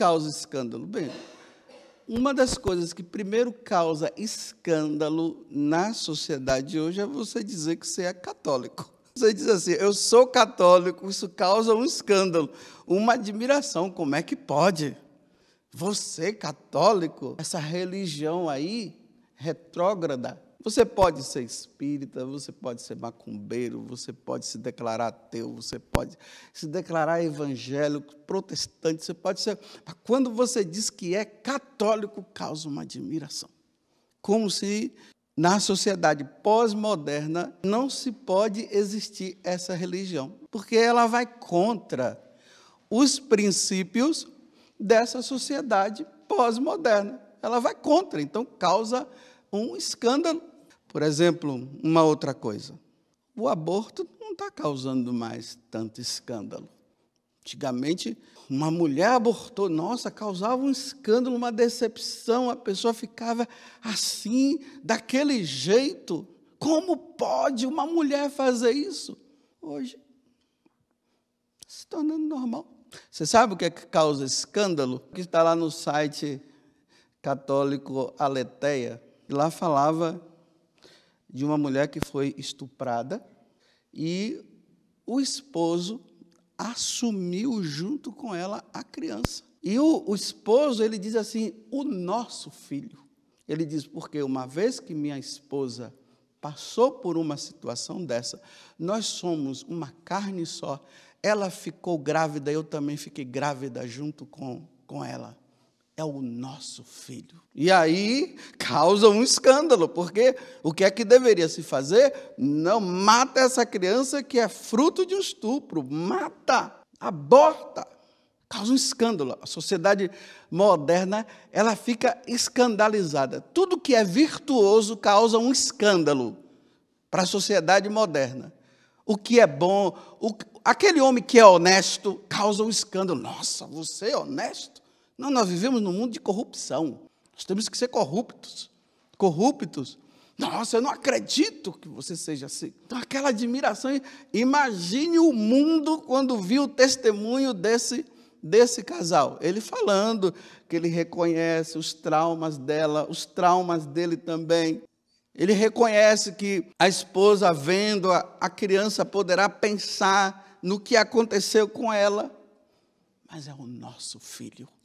causa escândalo? Bem, uma das coisas que primeiro causa escândalo na sociedade hoje é você dizer que você é católico. Você diz assim, eu sou católico, isso causa um escândalo, uma admiração. Como é que pode? Você, católico, essa religião aí, retrógrada, você pode ser espírita, você pode ser macumbeiro, você pode se declarar ateu, você pode se declarar evangélico, protestante, você pode ser. Mas quando você diz que é católico, causa uma admiração. Como se na sociedade pós-moderna não se pode existir essa religião, porque ela vai contra os princípios dessa sociedade pós-moderna. Ela vai contra, então causa um escândalo. Por exemplo, uma outra coisa. O aborto não está causando mais tanto escândalo. Antigamente, uma mulher abortou, nossa, causava um escândalo, uma decepção, a pessoa ficava assim, daquele jeito. Como pode uma mulher fazer isso? Hoje, se tornando normal. Você sabe o que é que causa escândalo? Que está lá no site católico Aleteia. E lá falava de uma mulher que foi estuprada e o esposo assumiu junto com ela a criança. E o, o esposo, ele diz assim: o nosso filho. Ele diz: porque uma vez que minha esposa passou por uma situação dessa, nós somos uma carne só, ela ficou grávida, eu também fiquei grávida junto com, com ela é o nosso filho. E aí causa um escândalo, porque o que é que deveria se fazer? Não mata essa criança que é fruto de um estupro, mata, aborta. Causa um escândalo. A sociedade moderna, ela fica escandalizada. Tudo que é virtuoso causa um escândalo para a sociedade moderna. O que é bom, o, aquele homem que é honesto causa um escândalo. Nossa, você é honesto? Não, nós vivemos num mundo de corrupção. Nós temos que ser corruptos. Corruptos. Nossa, eu não acredito que você seja assim. Então, aquela admiração. Imagine o mundo quando viu o testemunho desse, desse casal. Ele falando que ele reconhece os traumas dela, os traumas dele também. Ele reconhece que a esposa, vendo a, a criança, poderá pensar no que aconteceu com ela, mas é o nosso filho.